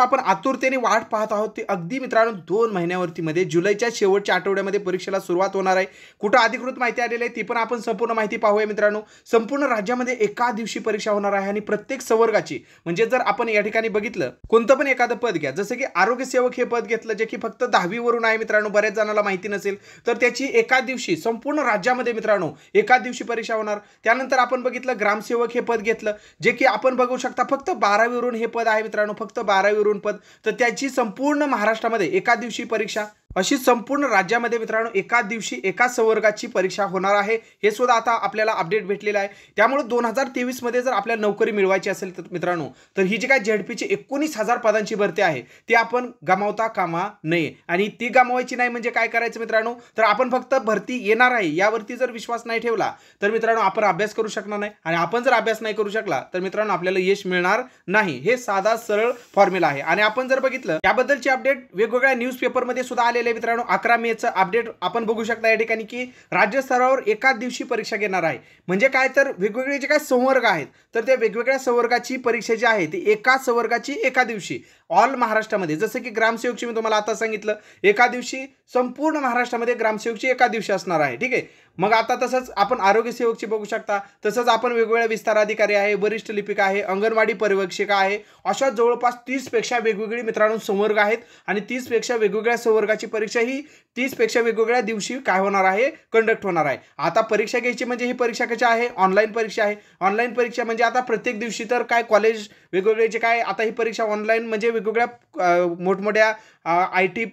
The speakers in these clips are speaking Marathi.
आपण आतुरतेने वाट पाहत आहोत ती अगदी मित्रांनो दोन महिन्यावरती मध्ये जुलैच्या शेवटच्या आठवड्यामध्ये परीक्षेला सुरुवात होणार आहे कुठं अधिकृत माहिती आलेली आहे ती पण आपण संपूर्ण माहिती पाहूया मित्रांनो संपूर्ण राज्यामध्ये एका दिवशी परीक्षा होणार आहे आणि प्रत्येक संवर्गाची म्हणजे जर आपण या ठिकाणी बघितलं कोणतं पण एखादं पद घ्या जसं की आरोग्य सेवक हे पद घेतलं जे की फक्त दहावीवरून आहे मित्रांनो बऱ्याच जणांना माहिती नसेल तर त्याची एका दिवशी संपूर्ण राज्यामध्ये मित्रांनो एका दिवशी परीक्षा होणार त्यानंतर आपण बघितलं ग्रामसेवक हे पद घेतलं जे की आपण बघू शकता फक्त बारावीवरून हे पद आहे मित्रांनो फक्त बारावी पद तर त्याची संपूर्ण महाराष्ट्रामध्ये एका दिवशी परीक्षा अशी संपूर्ण राज्यामध्ये मित्रांनो एकाच दिवशी एका संवर्गाची परीक्षा होणार आहे हे सुद्धा आता आपल्याला अपडेट भेटलेलं आहे त्यामुळे दोन हजार तेवीसमध्ये जर आपल्याला नोकरी मिळवायची असेल तर मित्रांनो तर ही जी काय झेडपीची एकोणीस हजार पदांची भरती आहे ती आपण गमावता कामा नये आणि ती गमावायची नाही म्हणजे काय करायचं मित्रांनो तर आपण फक्त भरती येणार आहे यावरती जर विश्वास नाही ठेवला तर मित्रांनो आपण अभ्यास करू शकणार नाही आणि आपण जर अभ्यास नाही करू शकला तर मित्रांनो आपल्याला यश मिळणार नाही हे साधा सरळ फॉर्म्युला आहे आणि आपण जर बघितलं याबद्दलची अपडेट वेगवेगळ्या न्यूजपेपरमध्ये सुद्धा आले मित्रांनो अकरा मेचं अपडेट आपण बघू शकता या ठिकाणी की राज्यस्तरावर एकाच दिवशी परीक्षा घेणार आहे म्हणजे काय तर वेगवेगळे जे काय संवर्ग आहेत तर त्या वेगवेगळ्या संवर्गाची परीक्षा जी आहे ती एकाच संवर्गाची एका दिवशी ऑल महाराष्ट्रामध्ये जसं की ग्रामसेवकची मी तुम्हाला आता सांगितलं एका दिवशी संपूर्ण महाराष्ट्रामध्ये ग्रामसेवकची एका दिवशी असणार आहे ठीक आहे मग आता तसंच आपण आरोग्य बघू शकता तसंच आपण वेगवेगळ्या विस्तार अधिकारी आहे वरिष्ठ लिपिका आहे अंगणवाडी पर्यवेक्षिका आहे अशा जवळपास तीसपेक्षा वेगवेगळी मित्रांनो संवर्ग आहेत आणि तीसपेक्षा वेगवेगळ्या संवर्गाची परीक्षा ही तीसपेक्षा वेगवेगळ्या दिवशी काय होणार आहे कंडक्ट होणार आहे आता परीक्षा घ्यायची म्हणजे ही परीक्षा कशा आहे ऑनलाईन परीक्षा आहे ऑनलाईन परीक्षा म्हणजे आता प्रत्येक दिवशी तर काय कॉलेज वेगवेगळ्याचे जे काय आता ही परीक्षा ऑनलाईन म्हणजे वेगवेगळ्या मोठमोठ्या आय टी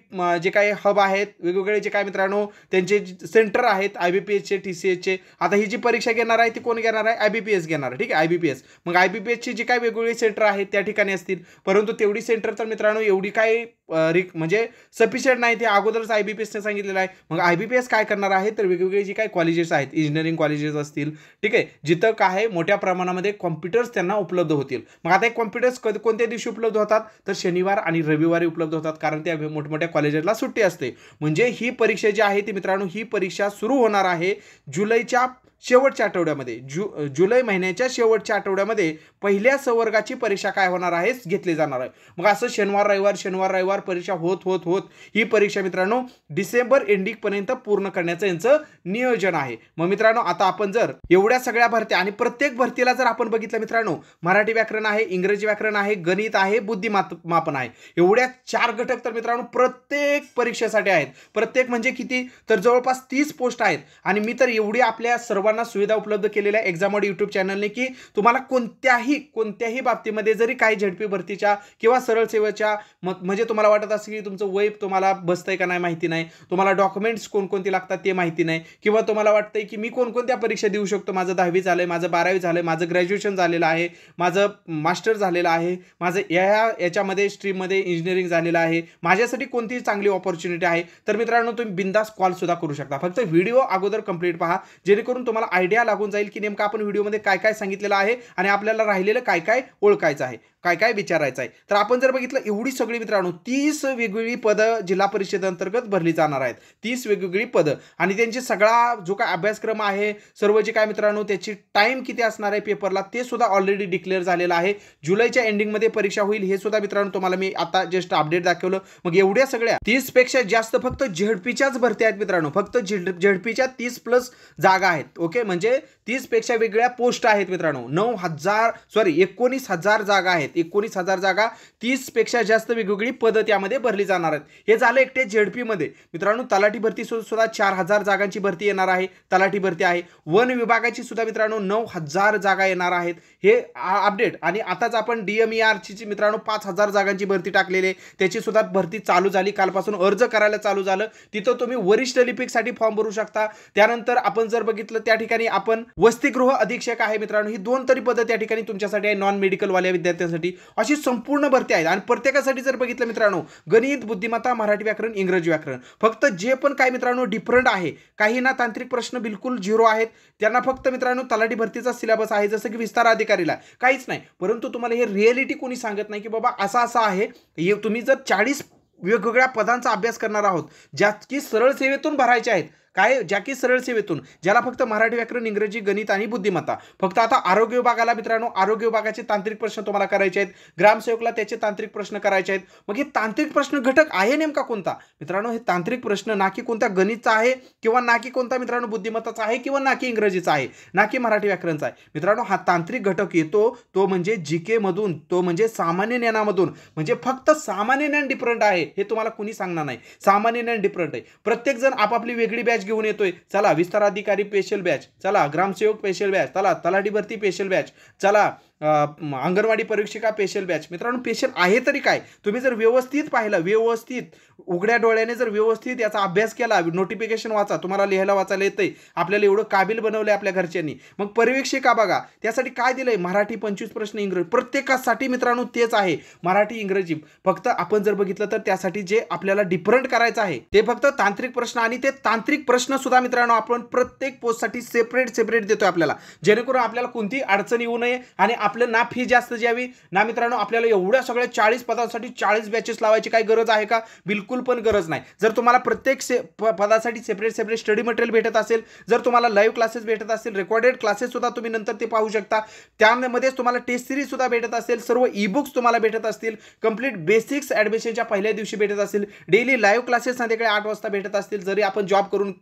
जे काही हब आहेत वेगवेगळे जे काय मित्रांनो त्यांचे सेंटर आहेत आय बी पी एसचे टी सी एसचे आता ही जी परीक्षा घेणार आहे ती कोण घेणार आहे आय बी पी एस घेणार ठीक आहे आय बी पी एस मग आय बी पी एसची जी काय वेगवेगळी सेंटर आहेत त्या ठिकाणी असतील परंतु तेवढी सेंटर तर मित्रांनो एवढी काय रिक म्हणजे सफिशियंट नाही ते अगोदरच आय बी पी एसने सांगितलेलं आहे मग आय बी पी एस काय करणार आहे तर वेगवेगळे जी काय कॉलेजेस आहेत इंजिनिअरिंग कॉलेजेस असतील ठीक आहे जिथं काय मोठ्या प्रमाणामध्ये कॉम्प्युटर्स त्यांना उपलब्ध होतील मग आता हे कॉम्प्युटर्स कोणत्या दिवशी उपलब्ध होतात तर शनिवार आणि रविवारी उपलब्ध होतात कारण कारण त्या मोठमोठ्या कॉलेजेसला सुट्टी असते म्हणजे ही परीक्षा जी आहे ती मित्रांनो ही परीक्षा सुरू होणार आहे जुलैच्या शेवटच्या आठवड्यामध्ये जु जुलै महिन्याच्या शेवटच्या आठवड्यामध्ये पहिल्या संवर्गाची परीक्षा काय होणार आहे घेतली जाणार आहे मग असं शनिवार रविवार शनिवार रविवार परीक्षा होत होत होत ही परीक्षा मित्रांनो डिसेंबर पर्यंत पूर्ण करण्याचं यांचं नियोजन आहे मग मित्रांनो आता आपण जर एवढ्या सगळ्या भरत्या आणि प्रत्येक भरतीला जर आपण बघितलं मित्रांनो मराठी व्याकरण आहे इंग्रजी व्याकरण आहे गणित आहे बुद्धिमात मापन आहे एवढ्या चार घटक तर मित्रांनो प्रत्येक परीक्षेसाठी आहेत प्रत्येक म्हणजे किती तर जवळपास तीस पोस्ट आहेत आणि मी तर एवढी आपल्या सर्व सर्वांना सुविधा उपलब्ध केलेल्या वर्ड यूट्यूब चॅनलने की तुम्हाला कोणत्याही कोणत्याही बाबतीमध्ये जरी काही झडपी भरतीच्या किंवा सरळ सेवेच्या म्हणजे तुम्हाला वाटत असेल की तुमचं वय तुम्हाला बसतंय का नाही माहिती नाही तुम्हाला डॉक्युमेंट्स कोणकोणती लागतात ते माहिती नाही किंवा तुम्हाला वाटतंय की मी कोणकोणत्या परीक्षा देऊ शकतो माझं दहावी झालं आहे माझं बारावी झालं आहे माझं ग्रॅज्युएशन झालेलं आहे माझं मास्टर झालेलं आहे माझं या याच्यामध्ये स्ट्रीममध्ये इंजिनिअरिंग झालेलं आहे माझ्यासाठी कोणती चांगली ऑपॉर्च्युनिटी आहे तर मित्रांनो तुम्ही बिंदास सुद्धा करू शकता फक्त व्हिडिओ अगोदर कंप्लीट पहा जेणेकरून तुम्हाला तुम्हाला आयडिया लागून जाईल की नेमका आपण व्हिडिओमध्ये काय काय सांगितलेलं आहे आणि आपल्याला राहिलेलं काय काय ओळखायचं आहे काय काय विचारायचं आहे तर आपण जर बघितलं एवढी सगळी मित्रांनो तीस वेगवेगळी पदं जिल्हा परिषदेअंतर्गत भरली जाणार आहेत तीस वेगवेगळी पदं आणि त्यांची सगळा जो काय अभ्यासक्रम आहे सर्व जे काय मित्रांनो त्याची टाईम किती असणार आहे पेपरला ते सुद्धा ऑलरेडी डिक्लेअर झालेलं आहे जुलैच्या एंडिंगमध्ये परीक्षा होईल हे सुद्धा मित्रांनो तुम्हाला मी आता जस्ट अपडेट दाखवलं मग एवढ्या सगळ्या तीसपेक्षा जास्त फक्त झेडपीच्याच भरती आहेत मित्रांनो फक्त झेडपीच्या तीस प्लस जागा आहेत ओके म्हणजे तीसपेक्षा वेगळ्या पोस्ट आहेत मित्रांनो नऊ हजार सॉरी एकोणीस हजार जागा आहेत आहेत एकोणीस हजार जागा तीसपेक्षा जास्त वेगवेगळी पद त्यामध्ये भरली जाणार आहेत हे झालं एकटे मध्ये मित्रांनो तलाठी भरती सुद्धा चार हजार जागांची भरती येणार आहे तलाठी भरती आहे वन विभागाची सुद्धा मित्रांनो नऊ हजार जागा येणार आहेत हे अपडेट आणि आताच आपण ई e ची मित्रांनो पाच हजार जागांची भरती टाकलेली आहे त्याची सुद्धा भरती चालू झाली कालपासून अर्ज करायला चालू झालं तिथं तुम्ही वरिष्ठ लिपिकसाठी फॉर्म भरू शकता त्यानंतर आपण जर बघितलं त्या ठिकाणी आपण वसतिगृह अधीक्षक आहे मित्रांनो ही दोन तरी पदं त्या ठिकाणी तुमच्यासाठी आहे नॉन मेडिकलवाल्या विद्यार्थ्यांसाठी अशी संपूर्ण भरती आहेत आणि प्रत्येकासाठी जर बघितलं मित्रांनो गणित बुद्धिमत्ता मराठी व्याकरण इंग्रजी व्याकरण फक्त जे पण काय मित्रांनो डिफरंट आहे काही ना तांत्रिक प्रश्न बिलकुल झिरो आहेत त्यांना फक्त मित्रांनो तलाठी भरतीचा सिलेबस आहे जसं की विस्तार अधिकारीला काहीच नाही परंतु तुम्हाला हे रिअलिटी कोणी सांगत नाही की बाबा असा असा आहे हे तुम्ही जर चाळीस वेगवेगळ्या पदांचा अभ्यास करणार आहोत ज्या की सरळ सेवेतून भरायचे आहेत काय ज्या की सरळ सेवेतून ज्याला फक्त मराठी व्याकरण इंग्रजी गणित आणि बुद्धिमत्ता फक्त आता आरोग्य विभागाला मित्रांनो आरोग्य विभागाचे तांत्रिक प्रश्न तुम्हाला करायचे आहेत ग्रामसेवकला त्याचे तांत्रिक प्रश्न करायचे आहेत मग हे तांत्रिक प्रश्न घटक आहे नेमका कोणता मित्रांनो हे तांत्रिक प्रश्न ना की कोणत्या गणितचा आहे किंवा ना की कोणता मित्रांनो बुद्धिमत्ताचा आहे किंवा ना की इंग्रजीचा आहे ना की मराठी व्याकरणचा आहे मित्रांनो हा तांत्रिक घटक येतो तो म्हणजे जी मधून तो म्हणजे सामान्य ज्ञानामधून म्हणजे फक्त सामान्य ज्ञान डिफरंट आहे हे तुम्हाला कुणी सांगणार नाही सामान्य ज्ञान डिफरंट आहे प्रत्येक जण आपापली वेगळी बॅच घेऊन येतोय चला विस्ताराधिकारी अधिकारी स्पेशल बॅच चला ग्रामसेवक स्पेशल बॅच चला तलाठी भरती स्पेशल बॅच चला अंगणवाडी परीक्षिका स्पेशल बॅच मित्रांनो स्पेशल आहे तरी काय तुम्ही जर व्यवस्थित पाहिलं व्यवस्थित उघड्या डोळ्याने जर व्यवस्थित याचा अभ्यास केला नोटिफिकेशन वाचा तुम्हाला लिहायला वाचायला येतंय आपल्याला एवढं काबिल बनवलंय आपल्या घरच्यांनी मग परिवेक्षिका बघा त्यासाठी काय दिलंय मराठी पंचवीस प्रश्न इंग्रजी प्रत्येकासाठी मित्रांनो तेच आहे मराठी इंग्रजी फक्त आपण जर बघितलं तर त्यासाठी जे आपल्याला डिफरंट करायचं आहे ते फक्त तांत्रिक प्रश्न आणि ते तांत्रिक प्रश्नसुद्धा मित्रांनो आपण प्रत्येक पोस्टसाठी सेपरेट सेपरेट देतो आपल्याला जेणेकरून आपल्याला कोणतीही अडचण येऊ नये आणि आपलं ना फी जास्त द्यावी ना मित्रांनो आपल्याला एवढ्या सगळ्या चाळीस पदांसाठी चाळीस बॅचेस लावायची काही गरज आहे का बिलकुल पण गरज नाही जर तुम्हाला प्रत्येक से पदासाठी सेपरेट सेपरेट स्टडी मटेरियल भेटत असेल जर तुम्हाला लाईव्ह क्लासेस भेटत असेल रेकॉर्डेड क्लासेस सुद्धा तुम्ही नंतर ते पाहू शकता त्यामध्येच तुम्हाला टेस्ट सिरीज सुद्धा भेटत असेल सर्व ई बुक्स तुम्हाला भेटत असतील कंप्लीट बेसिक्स ॲडमिशनच्या पहिल्या दिवशी भेटत असतील डेली लाईव्ह क्लासेस संध्याकाळी आठ वाजता भेटत असतील जरी आपण जॉब करून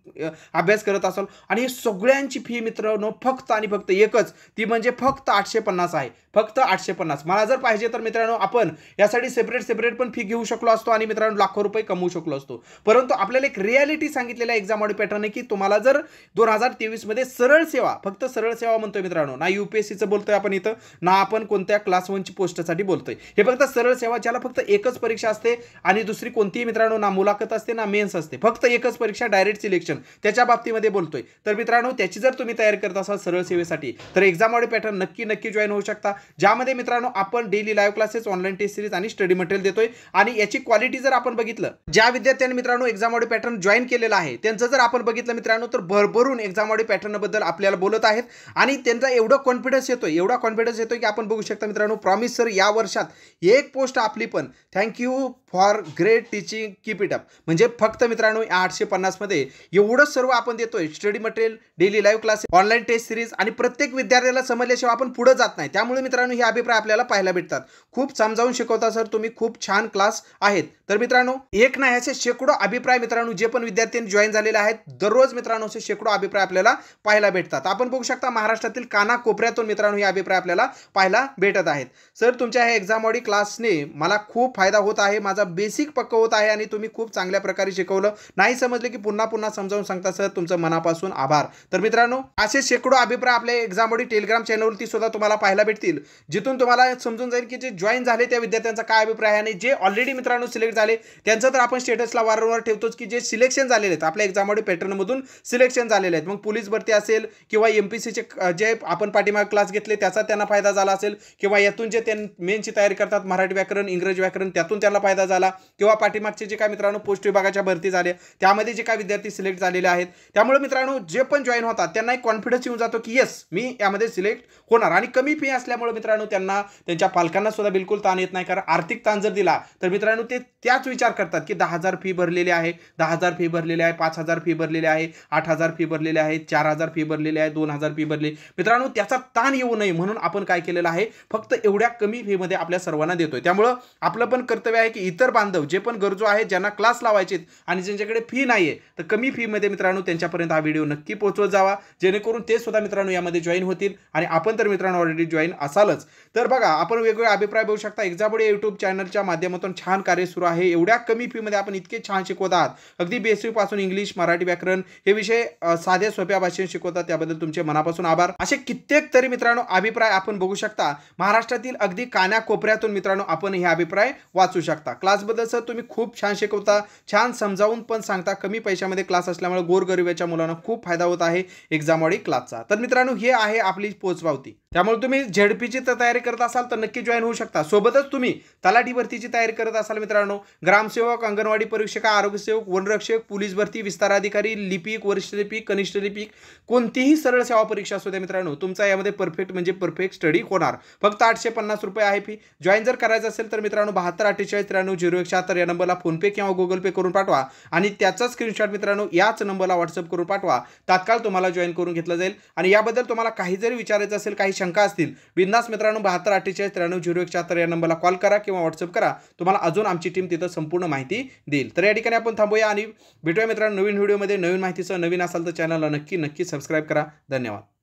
अभ्यास करत असाल आणि सगळ्यांची फी मित्रांनो फक्त आणि फक्त एकच ती म्हणजे फक्त आठशे पन्नास आहे फक्त आठशे पन्नास मला जर पाहिजे तर मित्रांनो आपण यासाठी सेपरेट सेपरेट पण फी घेऊ शकलो असतो आणि मित्रांनो लाखो रुपये कमवू शकलो असतो परंतु आपल्याला एक रियालिटी सांगितलेला एक्झाम ऑडिओ पॅटर्न आहे की तुम्हाला जर दोन हजार सरळ सेवा फक्त सरळ सेवा म्हणतोय मित्रांनो ना युपीएससीचं बोलतोय आपण इथं ना आपण कोणत्या क्लास वनची पोस्टसाठी बोलतोय हे फक्त सरळ सेवा ज्याला फक्त एकच परीक्षा असते आणि दुसरी कोणतीही मित्रांनो ना मुलाखत असते ना मेन्स असते फक्त एकच परीक्षा डायरेक्ट सिलेक्शन सेक्शन त्याच्या बाबतीमध्ये बोलतोय तर मित्रांनो त्याची जर तुम्ही तयारी करत असाल सरळ सेवेसाठी तर एक्झाम ऑडिओ पॅटर्न नक्की नक्की जॉईन होऊ शकता ज्यामध्ये मित्रांनो आपण daily live classes online test series आणि स्टडी मटेरियल देतोय आणि याची क्वालिटी जर आपण बघितलं ज्या विद्यार्थ्यांनी मित्रांनो एक्झाम ऑडिओ पॅटर्न जॉईन केलेला आहे त्यांचं जर आपण बघितलं मित्रांनो तर भरभरून एक्झाम ऑडिओ पॅटर्नबद्दल आपल्याला बोलत आहेत आणि त्यांचा एवढा कॉन्फिडन्स येतोय एवढा कॉन्फिडन्स येतोय की आपण बघू शकता मित्रांनो प्रॉमिस सर या वर्षात एक पोस्ट आपली पण thank you for great teaching keep it up म्हणजे फक्त मित्रांनो आठशे पन्नासमध्ये एवढं सर्व आपण देतोय study material daily live class online test series आणि प्रत्येक विद्यार्थ्याला समजल्याशिवाय आपण पुढे जात नाही त्यामुळे मित्रांनो हे अभिप्राय आपल्याला पाहायला भेटतात खूप समजावून शिकवता सर तुम्ही खूप छान क्लास आहेत तर मित्रांनो एक नाही असे शेकडो अभिप्राय मित्रांनो जे पण विद्यार्थी जॉईन झालेले आहेत दररोज मित्रांनो असे शेकडो अभिप्राय आपल्याला पाहायला भेटतात आपण बघू शकता महाराष्ट्रातील काना कोपऱ्यातून मित्रांनो हे अभिप्राय आपल्याला पाहायला भेटत आहेत सर तुमच्या ह्या एक्झाम ऑडी क्लासने मला खूप फायदा होत आहे माझा बेसिक पक्क होत आहे आणि तुम्ही खूप चांगल्या प्रकारे शिकवलं नाही समजले की पुन्हा पुन्हा समजावून सांगता सर तुमचं मनापासून आभार तर मित्रांनो असे शेकडो अभिप्राय आपल्या एक्झामवडी टेलिग्राम चॅनलवरती सुद्धा तुम्हाला पाहायला भेटतील जिथून तुम्हाला समजून जाईल की जे जॉईन झाले त्या विद्यार्थ्यांचा काय अभिप्राय आहे आणि जे ऑलरेडी मित्रांनो सिलेक्ट झाले त्यांचं तर आपण स्टेटसला वारंवार ठेवतोच की जे सिलेक्शन झालेले आहेत आपल्या एक्झामवडी पॅटर्नमधून सिलेक्शन झालेले आहेत मग पोलीस भरती असेल किंवा एम पी सीचे जे आपण पाठीमाग क्लास घेतले त्याचा त्यांना फायदा झाला असेल किंवा यातून जे ते मेनची तयारी करतात मराठी व्याकरण इंग्रजी व्याकरण त्यातून त्यांना फायदा झाला किंवा पाठीमागचे जे काय मित्रांनो पोस्ट विभागाच्या भरती झाले त्यामध्ये जे काय विद्यार्थी सिलेक्ट सिलेक्ट झालेले आहेत त्यामुळे मित्रांनो जे पण जॉईन होतात त्यांना एक कॉन्फिडन्स येऊन जातो की येस मी यामध्ये सिलेक्ट होणार आणि कमी फी असल्यामुळे मित्रांनो त्यांना त्यांच्या पालकांना सुद्धा बिलकुल ताण येत नाही कारण आर्थिक ताण जर दिला तर मित्रांनो ते त्याच विचार करतात की दहा हजार फी भरलेली आहे दहा हजार फी भरलेली आहे पाच फी भरलेली आहे आठ हजार फी भरलेली आहे चार हजार फी भरलेली आहे दोन हजार फी भरली मित्रांनो त्याचा ताण येऊ नये म्हणून आपण काय केलेलं आहे फक्त एवढ्या कमी फीमध्ये आपल्या सर्वांना देतोय त्यामुळं आपलं पण कर्तव्य आहे की इतर बांधव जे पण गरजू आहेत ज्यांना क्लास लावायचे आणि ज्यांच्याकडे फी नाहीये तर कमी फी मध्ये मित्रांनो त्यांच्यापर्यंत हा व्हिडिओ नक्की पोहोचवत जावा जेणेकरून ते सुद्धा मित्रांनो यामध्ये जॉईन होतील आणि आपण तर मित्रांनो ऑलरेडी जॉईन असालच तर बघा आपण वेगवेगळे अभिप्राय बघू शकता एक्झाबडे यूट्यूब चॅनलच्या माध्यमातून छान कार्य सुरू आहे एवढ्या कमी फी मध्ये आपण इतके छान शिकवत आहात अगदी बेसिकपासून इंग्लिश मराठी व्याकरण हे विषय साध्या सोप्या भाषेत शिकवतात त्याबद्दल तुमचे मनापासून आभार असे कित्येक तरी मित्रांनो अभिप्राय आपण बघू शकता महाराष्ट्रातील अगदी कानाकोपऱ्यातून मित्रांनो आपण हे अभिप्राय वाचू शकता क्लासबद्दल सर तुम्ही खूप छान शिकवता छान समजावून पण सांगता कमी पैशामध्ये क्लास असल्यामुळे गोरगरिबाच्या मुलांना खूप फायदा होत आहे एक्झामवाडी क्लासचा तर मित्रांनो हे आहे आपली पोचपावती त्यामुळे तुम्ही झेडपीची तर तयारी करत असाल तर नक्की जॉईन होऊ शकता सोबतच तुम्ही तलाठी भरतीची तयारी करत असाल मित्रांनो ग्रामसेवक अंगणवाडी परीक्षिका आरोग्यसेवक वनरक्षक पोलीस भरती विस्तार अधिकारी लिपिक वरिष्ठ लिपिक कनिष्ठ लिपिक कोणतीही सरळ सेवा परीक्षा असू द्या मित्रांनो तुमचा यामध्ये परफेक्ट म्हणजे परफेक्ट स्टडी होणार फक्त आठशे पन्नास रुपये आहे फी जॉईन जर करायचं असेल तर मित्रांनो बहात्तर अठ्ठेचाळीस त्र्याण्णव झिरो एक शहात्तर या नंबरला फोनपे किंवा गुगल पे करून पाठवा आणि त्याचा स्क्रीनशॉट मित्रांनो याच नंबरला व्हॉट्सअप करून पाठवा तात्काळ तुम्हाला जॉईन करून घेतलं जाईल आणि याबद्दल तुम्हाला काही जरी विचारायचं असेल काही शंका असतील बिन्नास मित्रांनो बहात्तर अठ्ठेचाळीस त्र्याण्णव झिरो एक शहात्तर या नंबरला कॉल करा किंवा व्हॉट्सअप करा तुम्हाला अजून आमची टीम तिथं संपूर्ण माहिती देईल तर या ठिकाणी आपण थांबूया आणि भेटूया मित्रांनो नवीन व्हिडिओमध्ये नवीन माहितीचं नवीन असाल तर चॅनलला नक्की नक्की सबस्क्राईब करा धन्यवाद